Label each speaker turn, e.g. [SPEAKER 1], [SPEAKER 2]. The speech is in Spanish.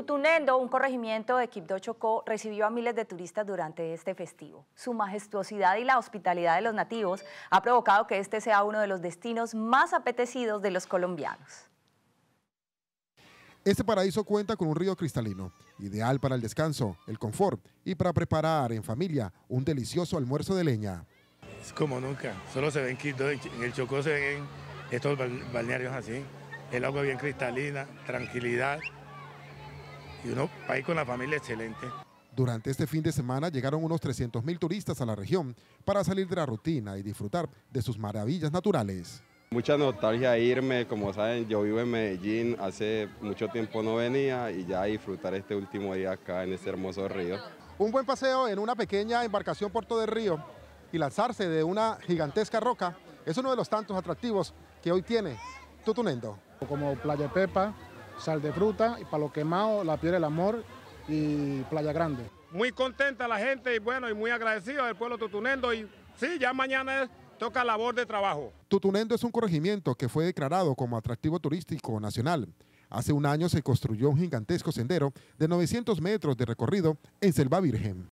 [SPEAKER 1] Tutunendo, un corregimiento de Quibdó Chocó, recibió a miles de turistas durante este festivo. Su majestuosidad y la hospitalidad de los nativos ha provocado que este sea uno de los destinos más apetecidos de los colombianos.
[SPEAKER 2] Este paraíso cuenta con un río cristalino, ideal para el descanso, el confort y para preparar en familia un delicioso almuerzo de leña. Es como nunca,
[SPEAKER 3] solo se ven Quibdó, en el Chocó se ven estos balnearios así, el agua bien cristalina, tranquilidad, y uno país con la familia excelente.
[SPEAKER 2] Durante este fin de semana llegaron unos 300.000 turistas a la región para salir de la rutina y disfrutar de sus maravillas naturales.
[SPEAKER 4] Mucha nostalgia irme, como saben, yo vivo en Medellín, hace mucho tiempo no venía y ya disfrutar este último día acá en este hermoso río.
[SPEAKER 2] Un buen paseo en una pequeña embarcación por todo el Río y lanzarse de una gigantesca roca es uno de los tantos atractivos que hoy tiene Tutunendo. Como Playa Pepa, sal de fruta, y para los quemado, la piedra del amor y playa grande.
[SPEAKER 5] Muy contenta la gente y bueno, y muy agradecida del pueblo tutunendo y sí, ya mañana toca labor de trabajo.
[SPEAKER 2] Tutunendo es un corregimiento que fue declarado como atractivo turístico nacional. Hace un año se construyó un gigantesco sendero de 900 metros de recorrido en Selva Virgen.